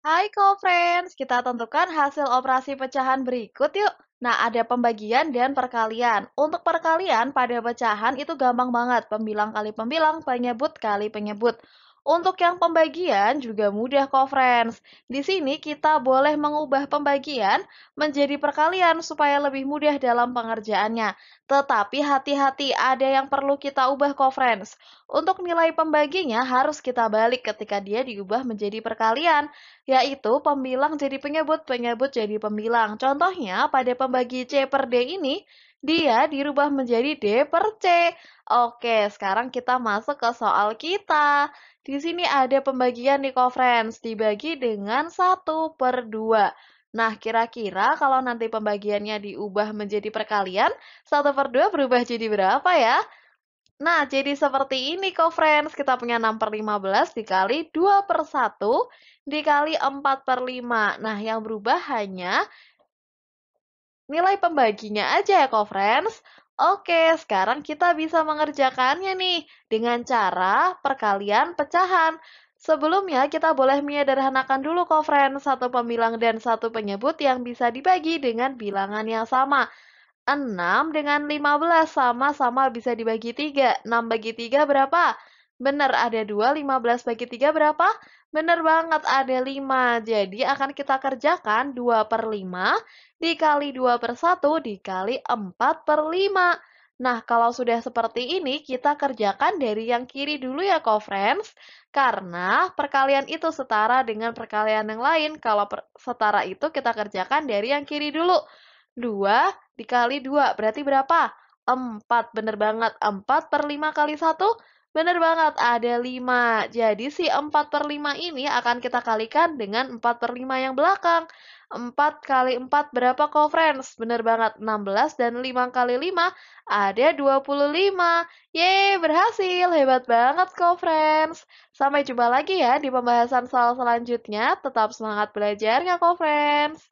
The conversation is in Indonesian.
Hai co-friends, kita tentukan hasil operasi pecahan berikut yuk. Nah, ada pembagian dan perkalian. Untuk perkalian, pada pecahan itu gampang banget. Pembilang kali pembilang, penyebut kali penyebut. Untuk yang pembagian juga mudah kok friends. Di sini kita boleh mengubah pembagian menjadi perkalian supaya lebih mudah dalam pengerjaannya. Tetapi hati-hati ada yang perlu kita ubah kok friends. Untuk nilai pembaginya harus kita balik ketika dia diubah menjadi perkalian, yaitu pembilang jadi penyebut, penyebut jadi pembilang. Contohnya pada pembagi C per D ini dia dirubah menjadi D per C. Oke, sekarang kita masuk ke soal kita. Di sini ada pembagian nih, friends. dibagi dengan 1 per 2. Nah, kira-kira kalau nanti pembagiannya diubah menjadi perkalian, 1 per 2 berubah jadi berapa ya? Nah, jadi seperti ini kok, friends. Kita punya 6 per 15 dikali 2 per 1 dikali 4 per 5. Nah, yang berubah hanya nilai pembaginya aja ya, co-friends. Oke, sekarang kita bisa mengerjakannya nih dengan cara perkalian pecahan. Sebelumnya kita boleh menyederhanakan dulu co satu pembilang dan satu penyebut yang bisa dibagi dengan bilangan yang sama. 6 dengan 15 sama-sama bisa dibagi 3. 6 bagi 3 berapa? Benar, ada 2. 15 bagi 3 berapa? Benar banget, ada 5. Jadi akan kita kerjakan 2 per 5 dikali 2 per 1 dikali 4 per 5. Nah, kalau sudah seperti ini, kita kerjakan dari yang kiri dulu ya, co-friends. Karena perkalian itu setara dengan perkalian yang lain. Kalau setara itu, kita kerjakan dari yang kiri dulu. 2 dikali 2, berarti berapa? 4, bener banget. 4 per 5 kali 1, Bener banget, ada 5. Jadi si 4 per 5 ini akan kita kalikan dengan 4 per 5 yang belakang. 4 kali 4 berapa kok, friends? Bener banget, 16 dan 5 kali 5 ada 25. Yeay, berhasil. Hebat banget kok, friends. Sampai jumpa lagi ya di pembahasan soal selanjutnya. Tetap semangat belajar ya, kok, friends.